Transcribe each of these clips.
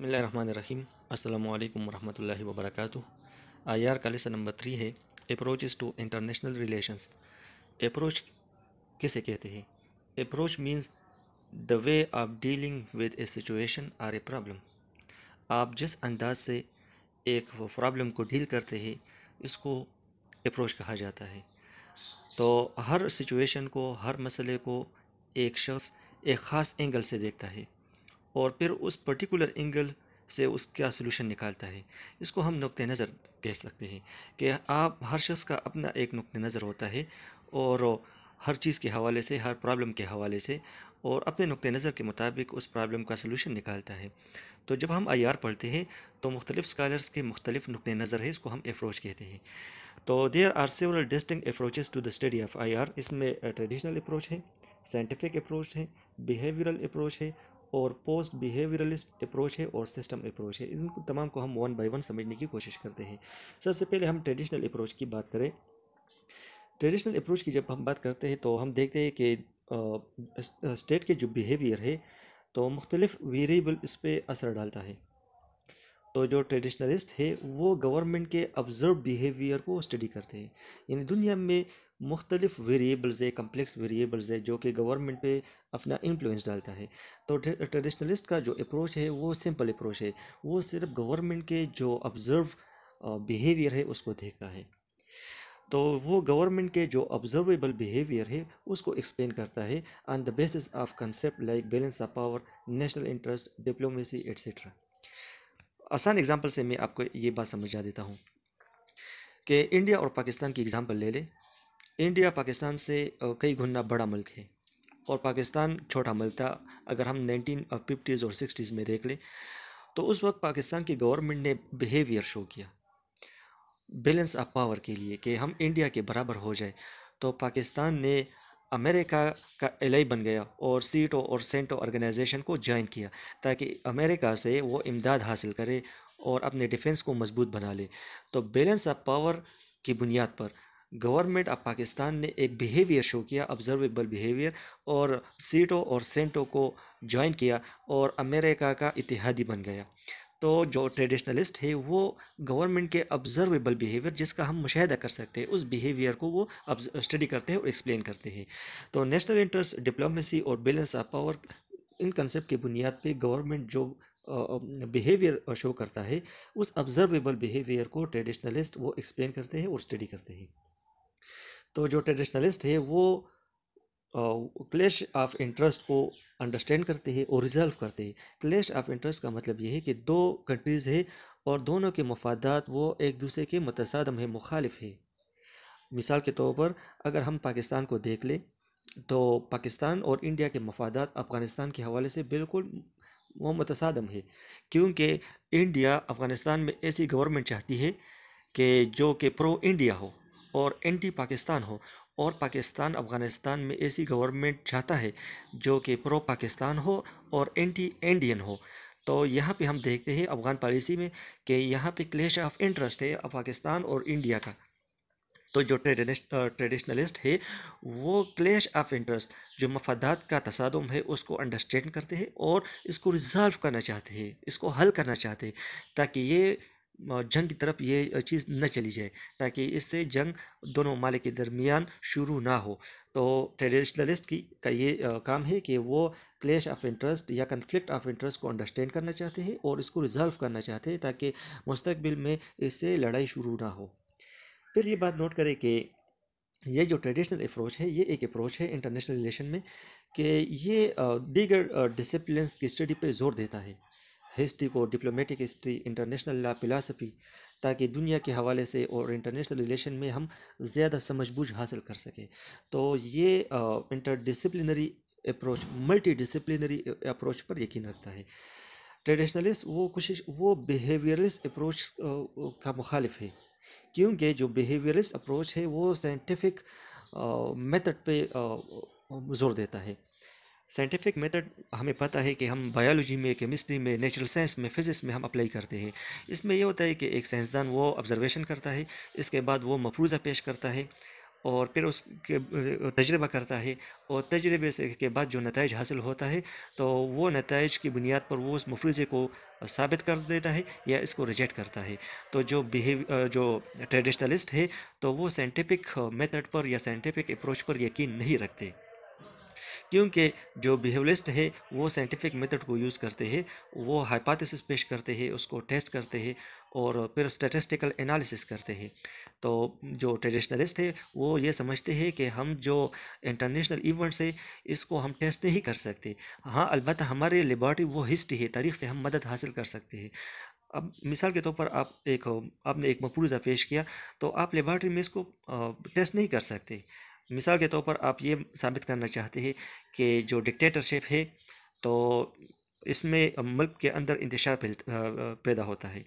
मिल्लाम अल्लाम वरहमल वबरक आई आर का लेसन नंबर थ्री है approach to international relations approach किसे कहते हैं approach means the way of dealing with a situation or a problem आप जिस अंदाज से एक प्रॉब्लम को डील करते हैं इसको अप्रोच कहा जाता है तो हर सिचुएशन को हर मसले को एक शख्स एक ख़ास एंगल से देखता है और फिर उस पर्टिकुलर एंगल से उसका सोल्यूशन निकालता है इसको हम नुक़ नज़र कह सकते हैं कि आप हर शख्स का अपना एक नुक़ नज़र होता है और हर चीज़ के हवाले से हर प्रॉब्लम के हवाले से और अपने नुक़ नज़र के मुताबिक उस प्रॉब्लम का सोलूशन निकालता है तो जब हम आई आर पढ़ते हैं तो मुख्तलिफ़ स्कॉलर्स के मुख्तलिफ नुक़ नज़र है इसको हम अप्रोच कहते हैं तो there are several distinct approach to the study of I R इसमें ट्रेडिशनल अप्रोच है साइंटिफिक अप्रोच है बिहेवियरल अप्रोच है और पोस्ट बिहेवियरलिस्ट अप्रोच है और सिस्टम अप्रोच है इन तमाम को हम वन बाई वन समझने की कोशिश करते हैं सबसे पहले हम ट्रेडिशनल अप्रोच की बात करें ट्रेडिशनल अप्रोच की जब हम बात करते हैं तो हम देखते हैं कि स्टेट के जो बिहेवियर है तो मुख्तलिफ वेरिएबल इस पर असर डालता है तो जो ट्रेडिशनलिस्ट है वो गवर्नमेंट के ऑब्ज़र्व बिहेवियर को स्टडी करते हैं यानी दुनिया में मुख्तलिफ वेरिएबल्स है कम्प्लेक्स वेरिएबल्स है जो कि गवर्नमेंट पे अपना इन्फ्लुएंस डालता है तो ट्रेडिशनलिस्ट का जो अप्रोच है वो सिंपल अप्रोच है वो सिर्फ गवर्नमेंट के जो ऑब्ज़र्व बिहेवियर है उसको देखता है तो वो गवर्नमेंट के जो ऑब्जर्वेबल बिहेवियर है उसको एक्सप्लेन करता है on the basis of concept like balance of power national interest diplomacy etcetera आसान एग्जाम्पल से मैं आपको ये बात समझा देता हूँ कि इंडिया और पाकिस्तान की एग्ज़ाम्पल ले लें इंडिया पाकिस्तान से कई गुना बड़ा मुल्क है और पाकिस्तान छोटा मुल्क था अगर हम नाइनटीन फिफ्टीज़ और सिक्सटीज़ में देख लें तो उस वक्त पाकिस्तान की गवर्नमेंट ने बिहेवियर शो किया बैलेंस ऑफ पावर के लिए कि हम इंडिया के बराबर हो जाए तो पाकिस्तान ने अमेरिका का एलआई बन गया और सीटो और सेंटो ऑर्गेनाइजेशन को ज्वाइन किया ताकि अमेरिका से वो इमदाद हासिल करे और अपने डिफेंस को मजबूत बना ले तो बैलेंस ऑफ पावर की बुनियाद पर गवर्नमेंट ऑफ पाकिस्तान ने एक बिहेवियर शो किया ऑब्जर्वेबल बिहेवियर और सीटो और सेंटो को ज्वाइन किया और अमेरिका का इतिहादी बन गया तो जो ट्रेडिशनलिस्ट है वो गवर्नमेंट के ऑब्जर्वेबल बिहेवियर जिसका हम मुशाह कर सकते हैं उस बिहेवियर को वो स्टडी करते हैं और एक्सप्लेन करते हैं तो नेशनल इंटरेस्ट डिप्लोमेसी और बैलेंस ऑफ पावर इन कंसेप्ट की बुनियाद पे गवर्नमेंट जो बिहेवियर शो करता है उस ऑब्जर्वेबल बिहेवियर को ट्रेडिशनलिस्ट वो एक्सप्लेन करते हैं और स्टडी करते हैं तो जो ट्रेडिशनलिस्ट है वो क्लेश ऑफ इंटरेस्ट को अंडरस्टैंड करते हैं और रिजल्व करते हैं क्लेश ऑफ इंटरेस्ट का मतलब यह है कि दो कंट्रीज़ है और दोनों के मफादात वो एक दूसरे के मुतसादम है मुखालिफ है मिसाल के तौर पर अगर हम पाकिस्तान को देख लें तो पाकिस्तान और इंडिया के मफादात अफ़गानिस्तान के हवाले से बिल्कुल वो मुतसादम है क्योंकि इंडिया अफ़गानिस्तान में ऐसी गवर्नमेंट चाहती है कि जो कि प्रो इंडिया हो और एंटी पाकिस्तान हो और पाकिस्तान अफ़गानिस्तान में ऐसी गवर्नमेंट चाहता है जो कि प्रो पाकिस्तान हो और एंटी इंडियन हो तो यहाँ पे हम देखते हैं अफ़गान पॉलिसी में कि यहाँ पे क्लेश ऑफ इंटरेस्ट है पाकिस्तान और इंडिया का तो जो ट्रेडिशनलिस्ट है वो क्लेश ऑफ इंटरेस्ट जो मफादात का तसादम है उसको अंडरस्टैंड करते हैं और इसको रिजॉल्व करना चाहते हैं इसको हल करना चाहते हैं ताकि ये जंग की तरफ ये चीज़ न चली जाए ताकि इससे जंग दोनों मालिक के दरमियान शुरू ना हो तो ट्रेडिशनलिस्ट की का ये काम है कि वो क्लेश ऑफ इंटरेस्ट या कन्फ्लिक्ट ऑफ इंटरेस्ट को अंडरस्टैंड करना चाहते हैं और इसको रिजॉल्व करना चाहते हैं ताकि मुस्तबिल में इससे लड़ाई शुरू ना हो फिर ये बात नोट करें कि ये जो ट्रेडिशनल अप्रोच है ये एक अप्रोच है इंटरनेशनल रिलेशन में कि ये दीगर डिसिप्लिन की स्टडी पर जोर देता है हिस्ट्री को diplomatic history international law philosophy ताकि दुनिया के हवाले से और इंटरनेशनल रिलेशन में हम ज़्यादा समझबूझ हासिल कर सकें तो ये interdisciplinary approach multidisciplinary approach पर यकीन रखता है ट्रेडिशनलिस्ट वो कोशिश वो बिहेवियरलिस्ट अप्रोच का मुखालिफ है क्योंकि जो बिहेवियरलिस्ट अप्रोच है वो साइंटिफिक मेथड पे जोर देता है साइंटिफिक मेथड हमें पता है कि हम बायोलॉजी में केमिस्ट्री में नेचुरल साइंस में फिज़िक्स में हम अप्लाई करते हैं इसमें यह होता है कि एक साइंसदान वो ऑब्जर्वेशन करता है इसके बाद वो मफरूज़ा पेश करता है और फिर उसके तजर्बा करता है और तजर्बे से के बाद जो नतज हासिल होता है तो वो नतज की बुनियाद पर वो उस मफरूज़े को साबित कर देता है या इसको रिजेक्ट करता है तो जो बिहेव जो ट्रेडिशनलिस्ट है तो वो साइंटिफिक मेथड पर या साइंटिफिक अप्रोच पर यकीन नहीं रखते क्योंकि जो बिहेवलिस्ट है वो साइंटिफिक मेथड को यूज़ करते हैं वो हाइपाथिस पेश करते हैं उसको टेस्ट करते हैं और फिर स्टेटिस्टिकल एनालिसिस करते हैं तो जो ट्रेडिशनलिस्ट है वो ये समझते हैं कि हम जो इंटरनेशनल इवेंट्स है इसको हम टेस्ट नहीं कर सकते हाँ अलबत्त हमारे लेबॉर्टरी वो हिस्ट्री है तारीख से हम मदद हासिल कर सकते हैं अब मिसाल के तौर पर आप एक आपने एक मपूजा पेश किया तो आप लेबॉर्ट्री में इसको टेस्ट नहीं कर सकते मिसाल के तौर पर आप ये साबित करना चाहते हैं कि जो डिक्टेटरशिप है तो इसमें मुल्क के अंदर इंतशार पैदा होता है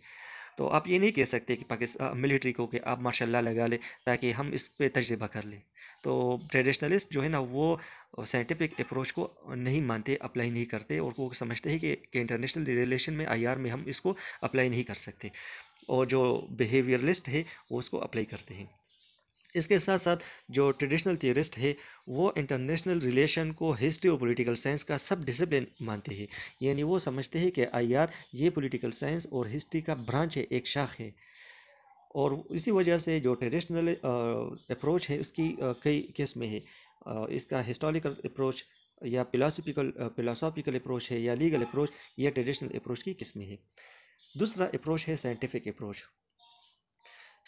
तो आप ये नहीं कह सकते कि पाकिस्तान मिलिट्री को कि आप माशाल्लाह लगा लें ताकि हम इस पर तजर्बा कर लें तो ट्रेडिशनलिस्ट जो है ना वो साइंटिफिक अप्रोच को नहीं मानते अप्लाई नहीं करते और वो समझते हैं कि, कि इंटरनेशनल रिलेशन में आईआर में हम इसको अप्लाई नहीं कर सकते और जो बिहेवियरलिस्ट है वो उसको अप्लाई करते हैं इसके साथ साथ जो ट्रेडिशनल थियोरिस्ट है वो इंटरनेशनल रिलेशन को हिस्ट्री और पॉलिटिकल साइंस का सब डिसिप्लिन मानते हैं यानी वो समझते हैं कि आई आर ये पॉलिटिकल साइंस और हिस्ट्री का ब्रांच है एक शाख है और इसी वजह से जो ट्रेडिशनल अप्रोच है उसकी कई किस्में है इसका हिस्टोरिकल अप्रोच या फिलासफिकल फिलासॉफिकल अप्रोच है या लीगल अप्रोच या ट्रेडिशनल अप्रोच की किस्में है दूसरा अप्रोच है साइंटिफिक अप्रोच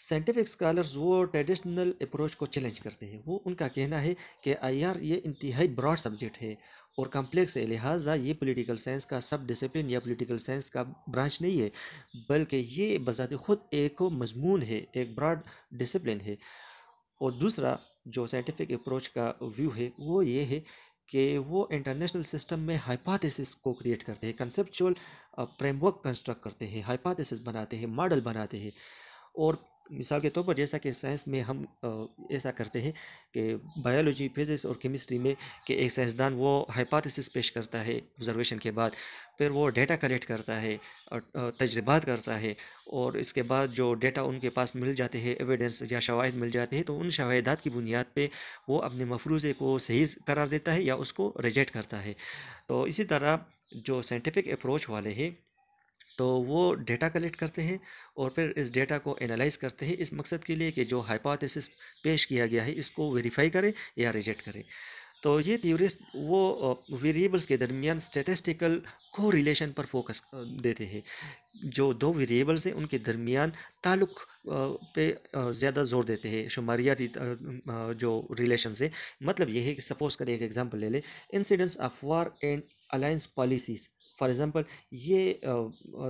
साइंटिफिक स्कॉलर्स वो ट्रेडिशनल अप्रोच को चैलेंज करते हैं वो उनका कहना है कि आईआर ये इंतहाई ब्रॉड सब्जेक्ट है और कम्प्लेक्स है लिहाजा ये पॉलिटिकल साइंस का सब डिसिप्लिन या पॉलिटिकल साइंस का ब्रांच नहीं है बल्कि ये बजात खुद एक मजमून है एक ब्रॉड डिसिप्लिन है और दूसरा जो साइंटिफिक अप्रोच का व्यू है वो ये है कि वो इंटरनेशनल सिस्टम में हाइपोथेसिस को क्रिएट करते हैं कंसेप्चुअल फ्रेमवर्क कंस्ट्रक्ट करते हैं हाइपोथेसिस बनाते हैं मॉडल बनाते हैं और मिसाल के तौर पर जैसा कि साइंस में हम ऐसा करते हैं कि बायोलॉजी फिजिक्स और केमिस्ट्री में कि एक साइंसदान वो हाइपोथेसिस पेश करता है ऑब्जर्वेशन के बाद फिर वो डेटा कलेक्ट करता है और तजर्बात करता है और इसके बाद जो डेटा उनके पास मिल जाते हैं एविडेंस या शवाहद मिल जाते हैं तो उन शवाहदात की बुनियाद पर वो अपने मफरूज़े को सही करार देता है या उसको रिजेक्ट करता है तो इसी तरह जो साइंटिफिक अप्रोच वाले हैं तो वो डेटा कलेक्ट करते हैं और फिर इस डेटा को एनालाइज करते हैं इस मकसद के लिए कि जो हाइपोथेसिस पेश किया गया है इसको वेरीफाई करें या रिजेक्ट करें तो ये थ्योरिस्ट वो वेरिएबल्स के दरमियान स्टेटिस्टिकल को रिलेशन पर फोकस देते हैं जो दो वेरिएबल्स हैं उनके दरमियान ताल्लुक पे ज़्यादा जोर देते हैं शुमारियाती जो रिलेशन है मतलब ये है कि सपोज़ करें एक एग्जांपल ले लें incidence of war and alliance policies for example ये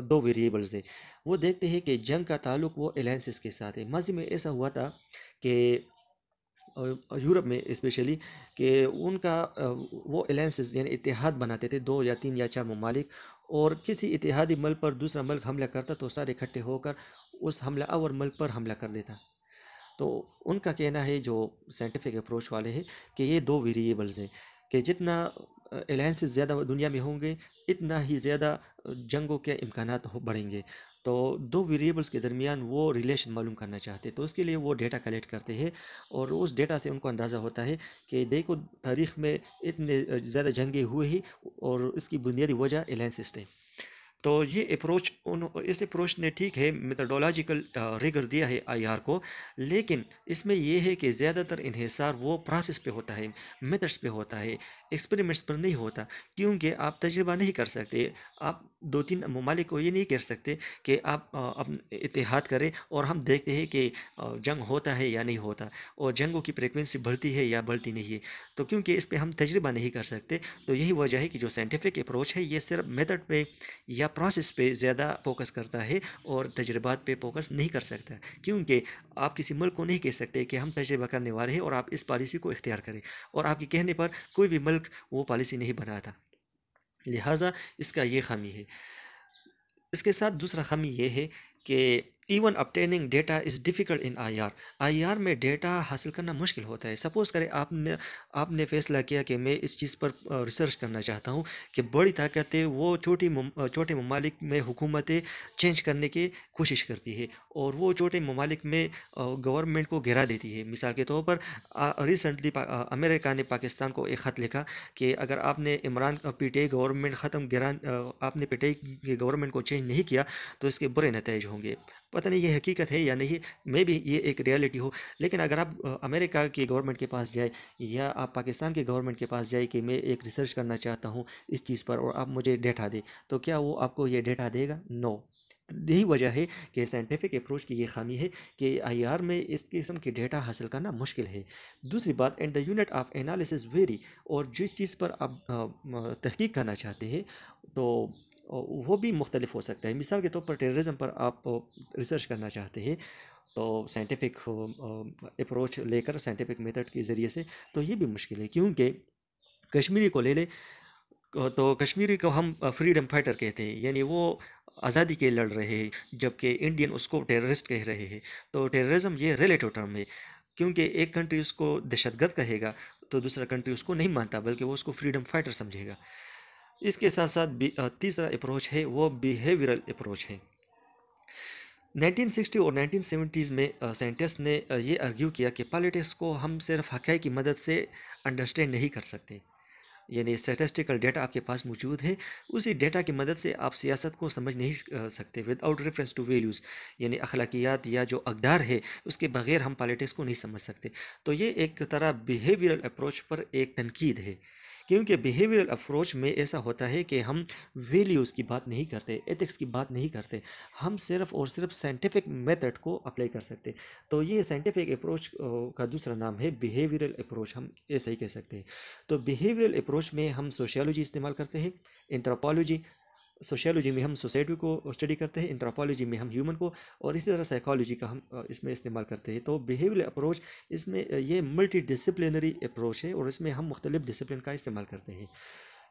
दो वेरिएबल्स है वो देखते हैं कि जंग का ताल्लुक वो एलाइंसिस के साथ है माजी में ऐसा हुआ था कि यूरोप में इस्पेशली कि उनका वो एलाइंसिस यानी इतिहाद बनाते थे दो या तीन या चार ममालिक और किसी इतिहादी मल पर दूसरा मल्क हमला करता तो सारे इकट्ठे होकर उस हमला और मल्क पर हमला कर देता तो उनका कहना है जो साइंटिफिक अप्रोच वाले हैं कि ये दो वेरिएबल्स हैं कि जितना एलायंसेस ज़्यादा दुनिया में होंगे इतना ही ज़्यादा जंगों के इम्कान बढ़ेंगे तो दो वेरिएबल्स के दरमियान वो रिलेशन मालूम करना चाहते हैं तो उसके लिए वो डेटा कलेक्ट करते हैं और उस डेटा से उनको अंदाज़ा होता है कि देखो तारीख में इतने ज़्यादा जंगे हुए ही और इसकी बुनियादी वजह एलायंसेस थे तो ये अप्रोच उन इस अप्रोच ने ठीक है मेथडोलॉजिकल रिगर दिया है आईआर को लेकिन इसमें यह है कि ज़्यादातर इहसार वो प्रोसेस पे होता है मेथड्स पे होता है एक्सपेरिमेंट्स पर नहीं होता क्योंकि आप तजर्बा नहीं कर सकते आप दो तीन ममालिक को ये नहीं कर सकते कि आप इतिहाद करें और हम देखते हैं कि जंग होता है या नहीं होता और जंगों की फ्रिक्वेंसी बढ़ती है या बढ़ती नहीं है तो क्योंकि इस पर हम तजर्बा नहीं कर सकते तो यही वजह है कि जो साइंटिफिक अप्रोच है ये सिर्फ मेथड पे या प्रोसेस पे ज़्यादा फोकस करता है और तजर्बात पे फोकस नहीं कर सकता क्योंकि आप किसी मुल्क को नहीं कह सकते कि हम तजर्बा करने वाले हैं और आप इस पॉलिसी को इख्तियार करें और आपके कहने पर कोई भी मुल्क वो पॉलिसी नहीं बनाता लिहाजा इसका ये खामी है इसके साथ दूसरा खामी ये है कि even obtaining data is difficult in I R I R में डेटा हासिल करना मुश्किल होता है सपोज़ करें आपने आपने फैसला किया कि मैं इस चीज़ पर रिसर्च करना चाहता हूँ कि बड़ी ताकतें वो छोटी छोटे ममालिक में हुकूमतें चेंज करने की कोशिश करती है और वो छोटे ममालिक में गवर्नमेंट को घेरा देती है मिसाल के तौर पर रिसेंटली अमेरिका ने पाकिस्तान को एक ख़त लिखा कि अगर आपने Imran P T I government ख़त्म गिरान आपने पी टी आई गवर्नमेंट को चेंज नहीं किया तो इसके बुरे नतज होंगे पता नहीं ये हकीकत है या नहीं मे भी ये एक रियलिटी हो लेकिन अगर आप अमेरिका की गवर्नमेंट के पास जाए या आप पाकिस्तान की गवर्नमेंट के पास जाए कि मैं एक रिसर्च करना चाहता हूँ इस चीज़ पर और आप मुझे डेटा दे तो क्या वो आपको ये डेटा देगा नो यही वजह है कि साइंटिफिक अप्रोच की ये खामी है कि आईआर में इस किस्म की डेटा हासिल करना मुश्किल है दूसरी बात and the unit of analysis very और जिस चीज़ पर आप तहकीक करना चाहते हैं तो वो भी मुख्तलिफ हो सकता है मिसाल के तौर पर टेररिज्म पर आप रिसर्च करना चाहते हैं तो साइंटिफिक अप्रोच लेकर साइंटिफिक मेथड के ज़रिए से तो ये भी मुश्किल है क्योंकि कश्मीरी को ले ले तो कश्मीरी को हम फ्रीडम फाइटर कहते हैं यानी वो आज़ादी के लड़ रहे हैं जबकि इंडियन उसको टेररिस्ट कह रहे हैं तो टेररिज्म ये रिलेटिव टर्म है क्योंकि एक कंट्री उसको दहशतगर्द कहेगा तो दूसरा कंट्री उसको नहीं मानता बल्कि वो उसको फ्रीडम फाइटर समझेगा इसके साथ साथ तीसरा अप्रोच है वो बिहेवियरल अप्रोच है 1960 और 1970s में साइंटिस्ट ने ये आर्ग्यू किया कि पॉलिटिक्स को हम सिर्फ हकाई की मदद से अंडरस्टैंड नहीं कर सकते यानी स्टेटस्टिकल डेटा आपके पास मौजूद है उसी डेटा की मदद से आप सियासत को समझ नहीं सकते विदाउट रेफरेंस टू वैल्यूज़ यानी अखलाकियात या जो अकदार है उसके बगैर हम पॉलिटिक्स को नहीं समझ सकते तो ये एक तरह बिहेवियरल अप्रोच पर एक तनकीद है क्योंकि बिहेवियरल अप्रोच में ऐसा होता है कि हम वैल्यूज़ की बात नहीं करते एथिक्स की बात नहीं करते हम सिर्फ और सिर्फ साइंटिफिक मेथड को अप्लाई कर सकते तो ये साइंटिफिक अप्रोच का दूसरा नाम है बिहेवियरल अप्रोच हम ऐसा ही कह सकते हैं तो बिहेवियरल अप्रोच में हम सोशियोलॉजी इस्तेमाल करते हैं एंथ्रोपोलॉजी सोशियोलॉजी में हम सोसाइटी को स्टडी करते हैं इंथ्रोपोलॉजी में हम ह्यूमन को और इसी तरह साइकोलॉजी का हम इसमें इस्तेमाल करते हैं तो बिहेवियर अप्रोच इसमें ये मल्टी डिसिप्लिनरी अप्रोच है और इसमें हम मुख्तलिफ डिसिप्लिन का इस्तेमाल करते हैं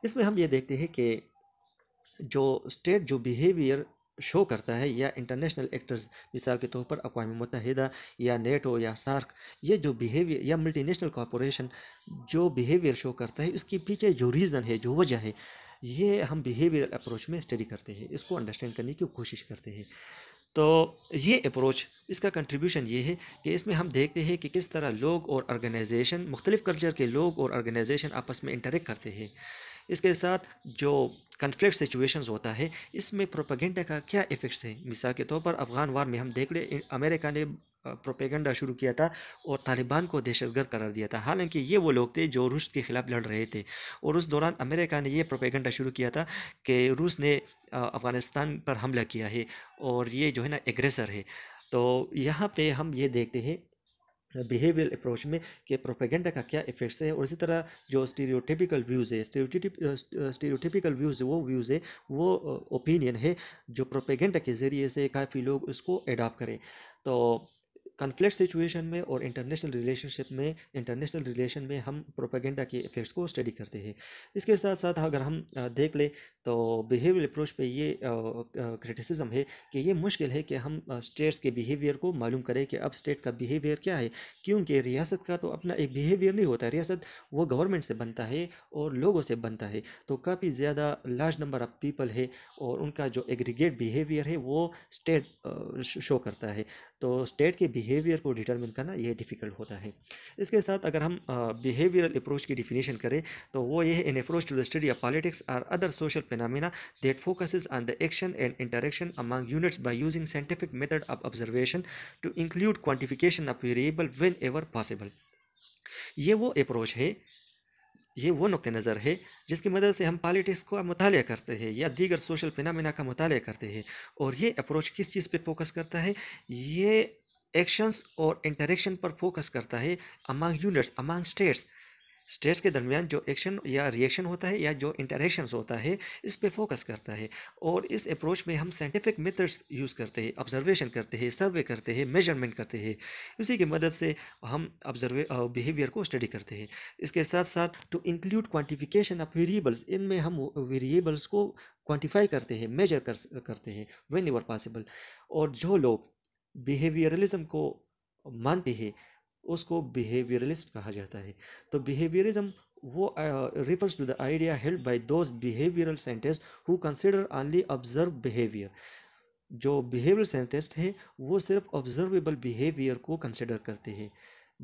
इसमें हम ये देखते हैं कि जो स्टेट जो बिहेवियर शो करता है या इंटरनेशनल एक्टर्स मिसाल के तौर पर अकवा मतहदा या नेटो या सार्क ये जो बिहेवियर या मल्टीनेशनल कॉरपोरेशन जो बिहेवियर शो करता है इसके पीछे जो रीज़न है जो वजह है ये हम बिहेवियरल अप्रोच में स्टडी करते हैं इसको अंडरस्टैंड करने की कोशिश करते हैं तो ये अप्रोच इसका कंट्रीब्यूशन ये है कि इसमें हम देखते हैं कि किस तरह लोग और ऑर्गेनाइजेशन मुख्तलिफ़ कल्चर के लोग और ऑर्गेनाइजेशन आपस में इंटरेक्ट करते हैं इसके साथ जो कन्फ्लिक्ट सिचुएशंस होता है इसमें प्रोपेगेंडा का क्या इफ़ेक्ट्स है मिसाल के तौर पर अफ़गान वार में हम देख ले अमेरिका ने प्रोपेगेंडा शुरू किया था और तालिबान को दहशतगर्द करार दिया था हालांकि ये वो लोग थे जो रूस के ख़िलाफ़ लड़ रहे थे और उस दौरान अमेरिका ने यह प्रोपेगेंडा शुरू किया था कि रूस ने अफ़गानिस्तान पर हमला किया है और ये जो है ना एग्रेसर है तो यहाँ पे हम ये देखते हैं बिहेवियर अप्रोच में कि प्रोपेगेंडा का क्या इफेक्ट्स है और इसी तरह जो स्टीरियोटिपिकल व्यूज़ है स्टीरियोटिपिकल व्यूज़ वो व्यूज़ है वो ओपिनियन है जो प्रोपेगेंडा के ज़रिए से काफ़ी लोग उसको एडाप्ट करें तो कन्फ्लिक्ट सिचुएशन में और इंटरनेशनल रिलेशनशिप में इंटरनेशनल रिलेशन में हम प्रोपेगेंडा के इफ़ेक्ट्स को स्टडी करते हैं इसके साथ साथ अगर हम देख लें तो बिहेवियर अप्रोच पे ये क्रिटिसिज्म है कि ये मुश्किल है कि हम स्टेट्स के बिहेवियर को मालूम करें कि अब स्टेट का बिहेवियर क्या है क्योंकि रियासत का तो अपना एक बिहेवियर नहीं होता रियासत वो गवर्नमेंट से बनता है और लोगों से बनता है तो काफ़ी ज़्यादा लार्ज नंबर ऑफ़ पीपल है और उनका जो एग्रीगेट बिहेवियर है वो स्टेट शो करता है तो स्टेट के बिहेवियर को डिटर्मिन करना ये डिफ़िकल्ट होता है इसके साथ अगर हम बिहेवियरल अप्रोच की डिफिनेशन करें तो वो ये है an approach to the study of politics or other social phenomena that focus on the action and interaction among units by using scientific method of observation to include quantification of variable whenever possible ये वो approach है ये वो नुक़ नज़र है जिसकी मदद से हम पॉलिटिक्स का मुताल करते हैं या दीगर सोशल फिनमिना का मुताल करते हैं और ये अप्रोच किस चीज़ पे फोकस करता है ये एक्शंस और इंटरेक्शन पर फोकस करता है among units among states states के दरमियान जो एक्शन या रिएक्शन होता है या जो इंटरेक्शन होता है इस पर फोकस करता है और इस अप्रोच में हम साइंटिफिक मेथड्स यूज़ करते हैं ऑब्जर्वेशन करते हैं सर्वे करते हैं मेजरमेंट करते हैं इसी की मदद से हम ऑब्जर्वे बिहेवियर uh, को स्टडी करते हैं इसके साथ साथ to include quantification of variables इनमें हम वेरिएबल्स को क्वान्टिफाई करते हैं मेजर कर करते हैं वेन एवर पॉसिबल और जो लोग बिहेवियरलिज्म को मानती है उसको बिहेवियरलिस्ट कहा जाता है तो बिहेवियरिज्म वो refers to the idea held by those behavioural scientist who consider only observe behaviour जो बिहेवियर साइंटिस्ट हैं वो सिर्फ ऑब्जर्वेबल बिहेवियर को कंसिडर करते हैं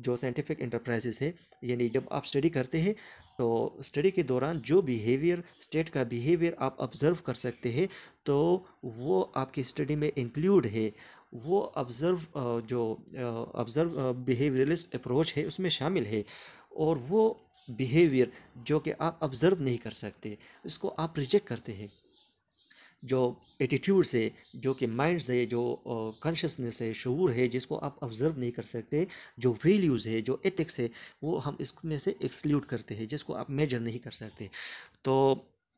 जो साइंटिफिक इंटरप्राइजेस है यानी जब आप स्टडी करते हैं तो स्टडी के दौरान जो बिहेवियर स्टेट का बिहेवियर आप ऑब्जर्व कर सकते हैं तो वो आपकी स्टडी में इंक्लूड है वो ऑब्ज़र्व जो ऑब्ज़र्व बिहेवियरलिस्ट अप्रोच है उसमें शामिल है और वो बिहेवियर जो कि आप ऑब्ज़र्व नहीं कर सकते इसको आप रिजेक्ट करते हैं जो एटीट्यूड से जो कि माइंड से जो कॉन्शसनेस है शूर है जिसको आप ऑब्ज़र्व नहीं कर सकते जो वैल्यूज़ है जो एथिक्स है वो हम इसमें से एक्सक्लूड करते हैं जिसको आप मेजर नहीं कर सकते तो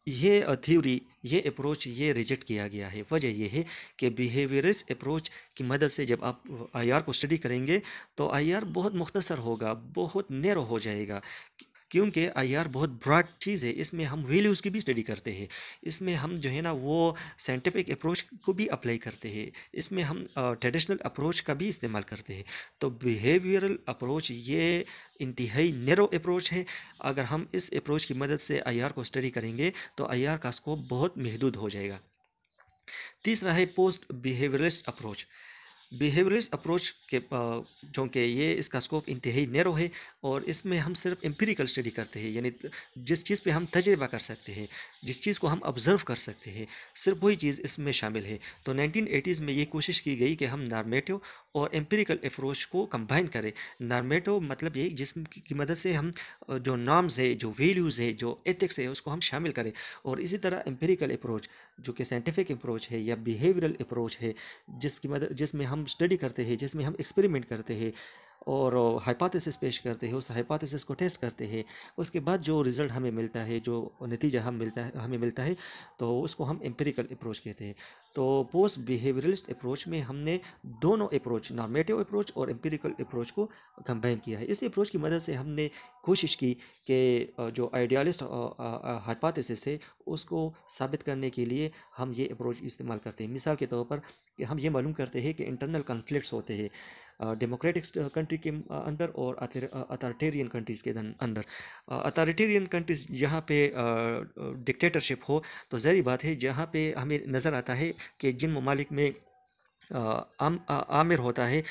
ये थ्योरी ये अप्रोच ये रिजेक्ट किया गया है वजह यह है कि बिहेवियरस अप्रोच की मदद से जब आप आई आर को स्टडी करेंगे तो आई आर बहुत मुख्तसर होगा बहुत नेरो हो जाएगा क्योंकि आई आर बहुत ब्रॉड चीज़ है इसमें हम वैल्यूज़ की भी स्टडी करते हैं इसमें हम जो है ना वो साइंटिफिक अप्रोच को भी अप्लाई करते हैं इसमें हम ट्रेडिशनल अप्रोच का भी इस्तेमाल करते हैं तो बिहेवियरल अप्रोच ये इंतहाई नैरो अप्रोच है अगर हम इस अप्रोच की मदद से आई को स्टडी करेंगे तो आई का स्कोप बहुत महदूद हो जाएगा तीसरा है post behaviouralist approach behaviouralist approach के जो कि ये इसका स्कोप इंतहाई नैरो है और इसमें हम सिर्फ एम्पेरिकल स्टडी करते हैं यानी जिस चीज़ पे हम तजर्बा कर सकते हैं जिस चीज़ को हम ऑब्ज़र्व कर सकते हैं सिर्फ वही चीज़ इसमें शामिल है तो 1980s में ये कोशिश की गई कि हम नार्मेटिव और एम्पेरिकल अप्रोच को कंबाइन करें नार्मेटिव मतलब ये जिस की मदद से हम जो नॉर्म्स है जो वैल्यूज़ है जो एथिक्स है उसको हम शामिल करें और इसी तरह एम्पेरिकल अप्रोच जो कि साइंटिफिक अप्रोच है या बिहेवियरल अप्रोच है जिसकी मदद जिसमें हम हम स्टडी करते हैं जिसमें हम एक्सपेरिमेंट करते हैं और हाइपोथेसिस पेश करते हैं उस हाइपोथेसिस को टेस्ट करते हैं उसके बाद जो रिज़ल्ट हमें मिलता है जो नतीजा हम मिलता है हमें मिलता है तो उसको हम एम्पेरिकल अप्रोच कहते हैं तो पोस्ट बिहेवियरलिस्ट अप्रोच में हमने दोनों अप्रोच नॉर्मेटिव अप्रोच और एम्पेरिकल अप्रोच को कंबाइन किया है इस अप्रोच की मदद से हमने कोशिश की कि जो आइडियालिस्ट हाइपोथेसिस है उसको साबित करने के लिए हम ये अप्रोच इस्तेमाल करते हैं मिसाल के तौर पर कि हम ये मालूम करते हैं कि इंटरनल कन्फ्लिक्ट्स होते हैं डेमोक्रेटिक कंट्री के अंदर और अथॉरिटेरियन कंट्रीज़ के अंदर अथॉरिटेरियन कंट्रीज़ जहाँ पे डिक्टेटरशिप हो तो जहरी बात है जहाँ पे हमें नज़र आता है कि जिन ममालिक में आम आमिर होता है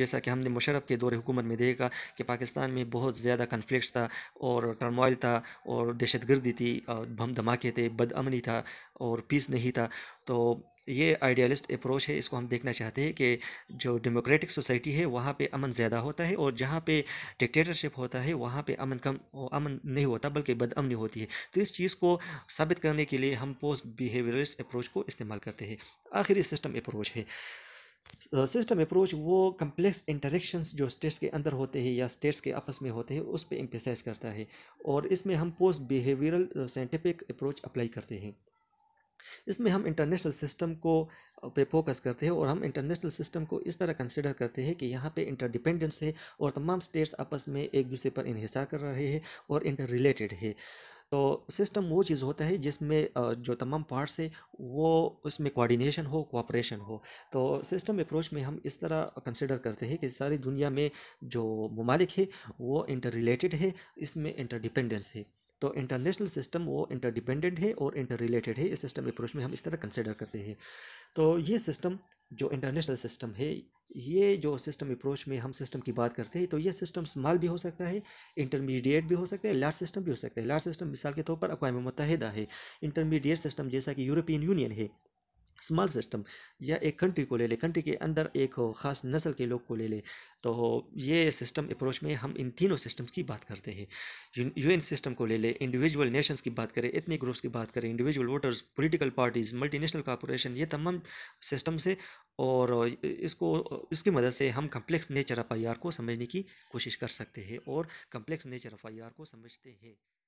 जैसा कि हमने मुशरफ के दौर हुकूमत में देखा कि पाकिस्तान में बहुत ज़्यादा कन्फ्लिक्ट था और टर्मोइल था और दहशत गर्दी थी बम धमाके थे बदअमनी था और पीस नहीं था तो ये आइडियालिस्ट अप्रोच है इसको हम देखना चाहते हैं कि जो डेमोक्रेटिक सोसाइटी है वहाँ पे अमन ज़्यादा होता है और जहाँ पे डिक्टेटरशिप होता है वहाँ पे अमन कम अमन नहीं होता बल्कि बदअमनी होती है तो इस चीज़ को साबित करने के लिए हम पोस्ट बिहेवियरलिस्ट अप्रोच को इस्तेमाल करते हैं आखिरी सिस्टम अप्रोच है सिस्टम अप्रोच वो कम्प्लेक्स इंटरेक्शंस जो स्टेट्स के अंदर होते हैं या स्टेट्स के आपस में होते हैं उस पर एम्पिसाइज़ करता है और इसमें हम post behavioural scientific approach apply करते हैं इसमें हम इंटरनेशनल सिस्टम को पे फोकस करते हैं और हम इंटरनेशनल सिस्टम को इस तरह कंसिडर करते हैं कि यहाँ पे इंटरडिपेंडेंस है और तमाम स्टेट्स आपस में एक दूसरे पर इन्हिसार कर रहे हैं और इंटर रिलेटेड है तो सिस्टम वो चीज़ होता है जिसमें जो तमाम पार्ट्स है वो उसमें कोऑर्डिनेशन हो कोऑपरेशन हो तो सिस्टम अप्रोच में हम इस तरह कंसिडर करते हैं कि सारी दुनिया में जो ममालिक है वो इंटर रिलेटेड है इसमें इंटरडिपेंडेंस है तो इंटरनेशनल सिस्टम वो इंटरडिपेंडेंट है और इंटर रिलेटेड है इस सिस्टम अप्रोच में हम इस तरह कंसिडर करते हैं तो ये सिस्टम जो इंटरनेशनल सिस्टम है ये जो सिस्टम अप्रोच में हम सिस्टम की बात करते हैं तो ये सिस्टम स्मॉल भी हो सकता है इंटरमीडिएट भी हो सकता है लार्ज सिस्टम भी हो सकता है लार्ज सिस्टम मिसाल के तौर पर अकवा मुतहदा है इंटरमीडिएट सिस्टम जैसा कि यूरोपियन यूनियन है स्मॉल सिस्टम या एक कंट्री को ले ले कंट्री के अंदर एक ख़ास नस्ल के लोग को ले ले तो ये सिस्टम अप्रोच में हम इन तीनों सिस्टम्स की बात करते हैं यू एन सिस्टम को ले ले इंडिविजुअल नेशंस की बात करें इतने ग्रुप्स की बात करें individual voters political parties multinational corporation ये तमाम सिस्टम से और इसको इसकी मदद से हम कम्प्लेक्स नेचर ऑफ आई को समझने की कोशिश कर सकते हैं और कम्प्लेक्स नेचर ऑफ आई को समझते हैं